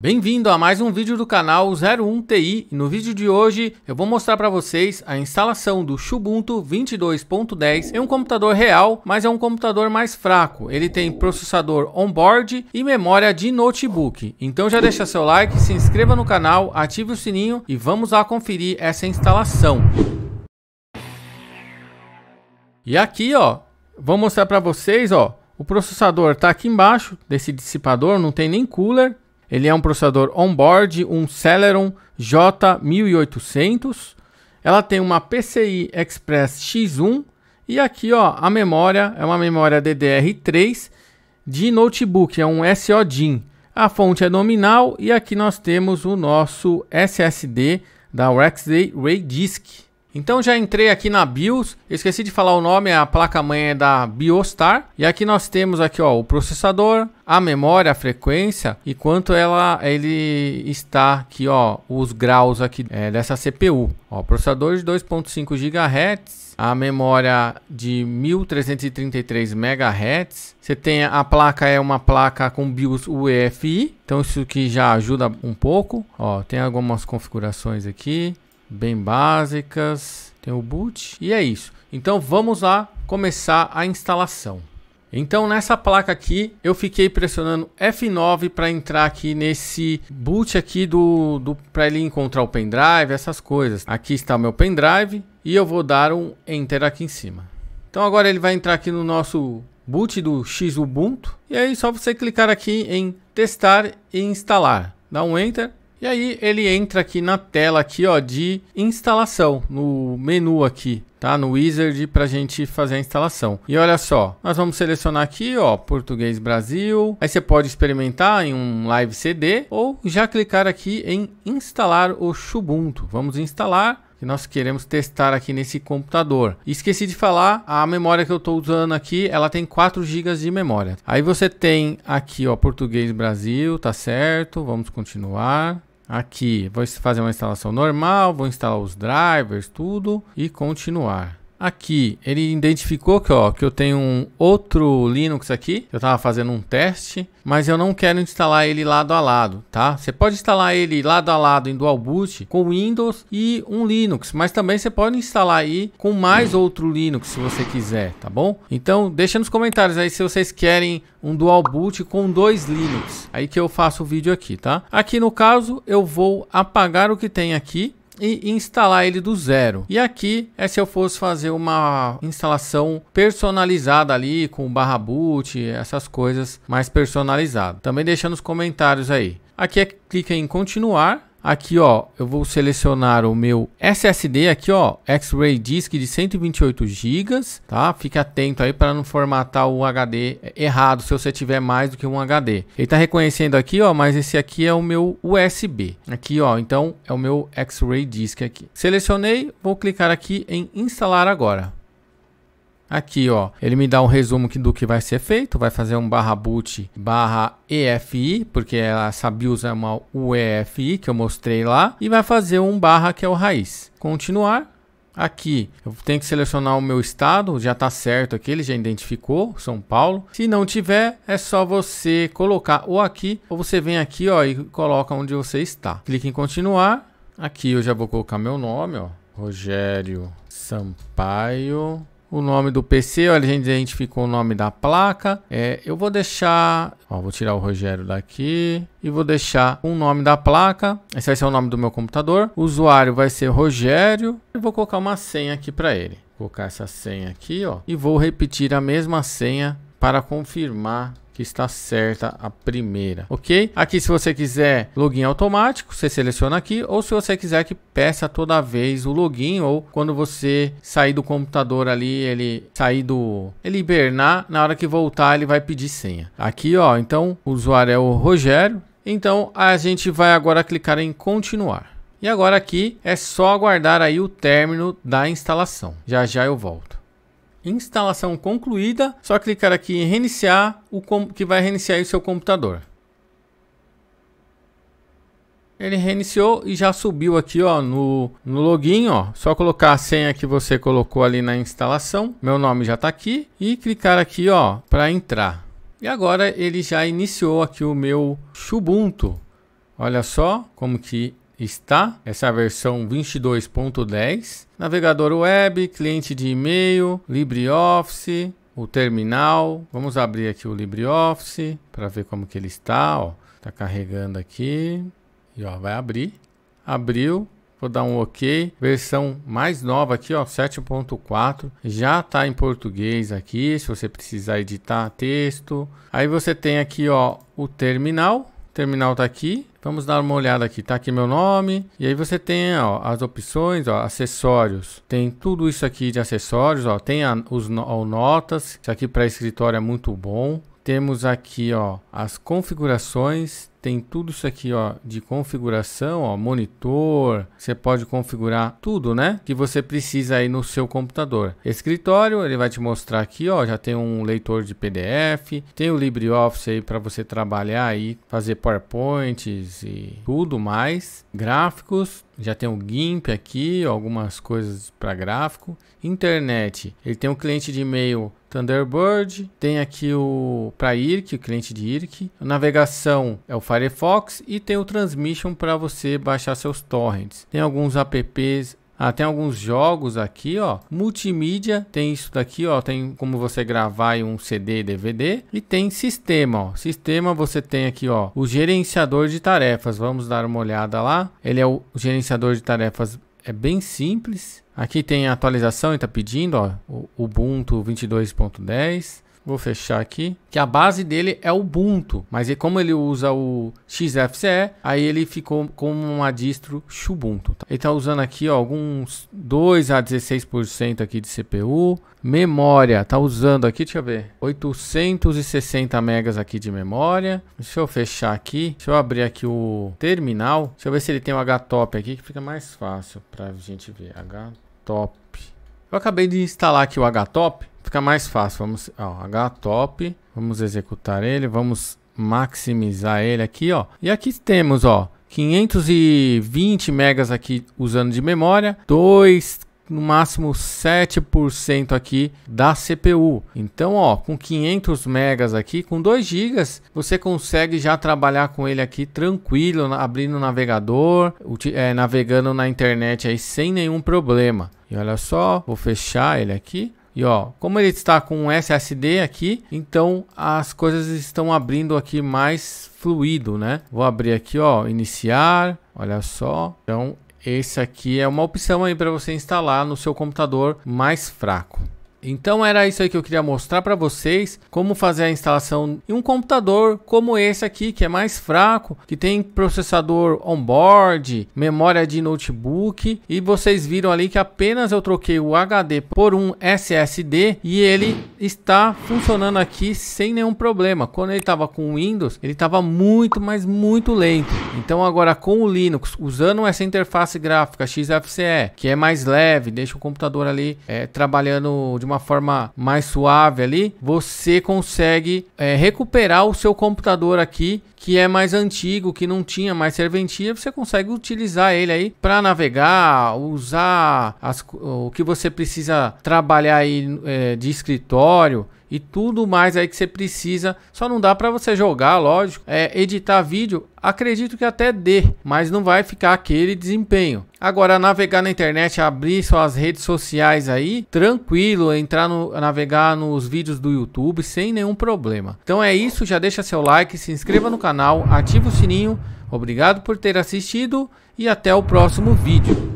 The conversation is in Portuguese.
Bem-vindo a mais um vídeo do canal 01TI no vídeo de hoje eu vou mostrar para vocês a instalação do Ubuntu 22.10 em um computador real, mas é um computador mais fraco. Ele tem processador onboard e memória de notebook. Então já deixa seu like, se inscreva no canal, ative o sininho e vamos lá conferir essa instalação. E aqui ó, vou mostrar para vocês ó, o processador está aqui embaixo desse dissipador, não tem nem cooler ele é um processador onboard, um Celeron J1800. Ela tem uma PCI Express X1 e aqui, ó, a memória é uma memória DDR3 de notebook, é um SODIN. A fonte é nominal e aqui nós temos o nosso SSD da Rexday Ray Disk. Então já entrei aqui na BIOS, esqueci de falar o nome, a placa-mãe é da Biostar. E aqui nós temos aqui ó, o processador, a memória, a frequência e quanto ela ele está aqui ó, os graus aqui é, dessa CPU. Ó, processador de 2.5 GHz, a memória de 1333 MHz. Você tem a placa é uma placa com BIOS UEFI, então isso que já ajuda um pouco. Ó, tem algumas configurações aqui bem básicas. Tem o boot e é isso. Então vamos lá começar a instalação. Então nessa placa aqui eu fiquei pressionando F9 para entrar aqui nesse boot aqui do, do para ele encontrar o pendrive, essas coisas. Aqui está o meu pendrive e eu vou dar um enter aqui em cima. Então agora ele vai entrar aqui no nosso boot do Xubuntu e aí só você clicar aqui em testar e instalar. Dá um enter e aí ele entra aqui na tela aqui, ó, de instalação, no menu aqui, tá? No Wizard para gente fazer a instalação. E olha só, nós vamos selecionar aqui, ó, Português Brasil. Aí você pode experimentar em um Live CD ou já clicar aqui em instalar o Ubuntu. Vamos instalar que nós queremos testar aqui nesse computador. Esqueci de falar, a memória que eu estou usando aqui, ela tem 4 GB de memória. Aí você tem aqui, ó, Português Brasil, tá certo? Vamos continuar. Aqui, vou fazer uma instalação normal, vou instalar os drivers, tudo e continuar. Aqui ele identificou que, ó, que eu tenho um outro Linux aqui, eu estava fazendo um teste, mas eu não quero instalar ele lado a lado, tá? Você pode instalar ele lado a lado em dual boot com Windows e um Linux, mas também você pode instalar aí com mais outro Linux se você quiser, tá bom? Então deixa nos comentários aí se vocês querem um dual boot com dois Linux, aí que eu faço o vídeo aqui, tá? Aqui no caso eu vou apagar o que tem aqui e instalar ele do zero. E aqui é se eu fosse fazer uma instalação personalizada ali com barra boot, essas coisas mais personalizadas. Também deixa nos comentários aí. Aqui é clica em continuar Aqui, ó, eu vou selecionar o meu SSD aqui, ó, X-Ray Disk de 128 GB, tá? Fique atento aí para não formatar o HD errado se você tiver mais do que um HD. Ele tá reconhecendo aqui, ó, mas esse aqui é o meu USB. Aqui, ó, então é o meu X-Ray Disk aqui. Selecionei, vou clicar aqui em instalar agora. Aqui, ó, ele me dá um resumo do que vai ser feito. Vai fazer um barra boot barra EFI, porque essa BIOS é uma UEFI que eu mostrei lá. E vai fazer um barra que é o raiz. Continuar. Aqui, eu tenho que selecionar o meu estado, já está certo aqui, ele já identificou, São Paulo. Se não tiver, é só você colocar ou aqui, ou você vem aqui ó, e coloca onde você está. Clique em continuar. Aqui eu já vou colocar meu nome, ó, Rogério Sampaio o nome do PC, a gente identificou o nome da placa. É, eu vou deixar, ó, vou tirar o Rogério daqui e vou deixar o um nome da placa. Esse vai ser o nome do meu computador. O usuário vai ser Rogério e vou colocar uma senha aqui para ele. Vou colocar essa senha aqui, ó, e vou repetir a mesma senha para confirmar que está certa a primeira, ok? Aqui se você quiser login automático, você seleciona aqui, ou se você quiser que peça toda vez o login, ou quando você sair do computador ali, ele sair do... ele hibernar, na hora que voltar ele vai pedir senha. Aqui ó, então o usuário é o Rogério, então a gente vai agora clicar em continuar. E agora aqui é só aguardar aí o término da instalação. Já já eu volto instalação concluída, só clicar aqui em reiniciar, o que vai reiniciar o seu computador. Ele reiniciou e já subiu aqui ó, no, no login, ó. só colocar a senha que você colocou ali na instalação, meu nome já está aqui, e clicar aqui ó para entrar. E agora ele já iniciou aqui o meu Ubuntu. Olha só como que está essa é versão 22.10, navegador web, cliente de e-mail, LibreOffice, o terminal. Vamos abrir aqui o LibreOffice para ver como que ele está, ó. Tá carregando aqui e ó, vai abrir. Abriu, Vou dar um OK. Versão mais nova aqui, ó, 7.4. Já está em português aqui, se você precisar editar texto. Aí você tem aqui, ó, o terminal terminal está aqui. Vamos dar uma olhada aqui. Está aqui meu nome. E aí você tem ó, as opções, ó, acessórios. Tem tudo isso aqui de acessórios. Ó. Tem a, os ó, notas. Isso aqui para escritório é muito bom. Temos aqui ó, as configurações tem tudo isso aqui, ó, de configuração, ó, monitor, você pode configurar tudo, né, que você precisa aí no seu computador. Escritório, ele vai te mostrar aqui, ó, já tem um leitor de PDF, tem o LibreOffice aí para você trabalhar aí, fazer PowerPoints e tudo mais. Gráficos, já tem o GIMP aqui, algumas coisas para gráfico. Internet, ele tem um cliente de e-mail Thunderbird, tem aqui o para IRC, o cliente de IRC. Navegação é o Firefox e tem o Transmission para você baixar seus torrents. Tem alguns apps ah, tem alguns jogos aqui, ó. Multimídia, tem isso daqui, ó. Tem como você gravar um CD e DVD. E tem sistema, ó. Sistema, você tem aqui, ó. O gerenciador de tarefas. Vamos dar uma olhada lá. Ele é o gerenciador de tarefas. É bem simples. Aqui tem a atualização, ele está pedindo, ó. O Ubuntu 22.10. Vou fechar aqui. Que a base dele é o Ubuntu. Mas como ele usa o XFCE, aí ele ficou como uma distro Xubuntu. Tá? Ele está usando aqui ó, alguns 2 a 16% aqui de CPU. Memória, tá usando aqui, deixa eu ver, 860 megas aqui de memória. Deixa eu fechar aqui, deixa eu abrir aqui o terminal. Deixa eu ver se ele tem o um HTOP aqui, que fica mais fácil para a gente ver. HTOP. Eu acabei de instalar aqui o htop, fica mais fácil. Vamos, ó, htop, vamos executar ele, vamos maximizar ele aqui, ó. E aqui temos, ó, 520 megas aqui usando de memória, 2 no máximo 7% aqui da CPU. Então, ó, com 500 megas aqui, com 2 gigas, você consegue já trabalhar com ele aqui tranquilo, abrindo o navegador, é, navegando na internet aí sem nenhum problema. E olha só, vou fechar ele aqui. E ó, como ele está com um SSD aqui, então as coisas estão abrindo aqui mais fluido, né? Vou abrir aqui, ó, iniciar, olha só. Então esse aqui é uma opção aí para você instalar no seu computador mais fraco. Então era isso aí que eu queria mostrar para vocês, como fazer a instalação em um computador como esse aqui, que é mais fraco, que tem processador onboard, memória de notebook, e vocês viram ali que apenas eu troquei o HD por um SSD e ele está funcionando aqui sem nenhum problema. Quando ele estava com o Windows, ele estava muito, mas muito lento. Então agora com o Linux, usando essa interface gráfica XFCE, que é mais leve, deixa o computador ali é, trabalhando de uma forma mais suave ali, você consegue é, recuperar o seu computador aqui que é mais antigo, que não tinha mais serventia, você consegue utilizar ele aí para navegar, usar as, o que você precisa trabalhar aí é, de escritório e tudo mais aí que você precisa. Só não dá para você jogar, lógico. É, editar vídeo, acredito que até dê, mas não vai ficar aquele desempenho. Agora, navegar na internet, abrir suas redes sociais aí, tranquilo, entrar no navegar nos vídeos do YouTube sem nenhum problema. Então é isso, já deixa seu like, se inscreva no canal canal, ativa o sininho. Obrigado por ter assistido e até o próximo vídeo.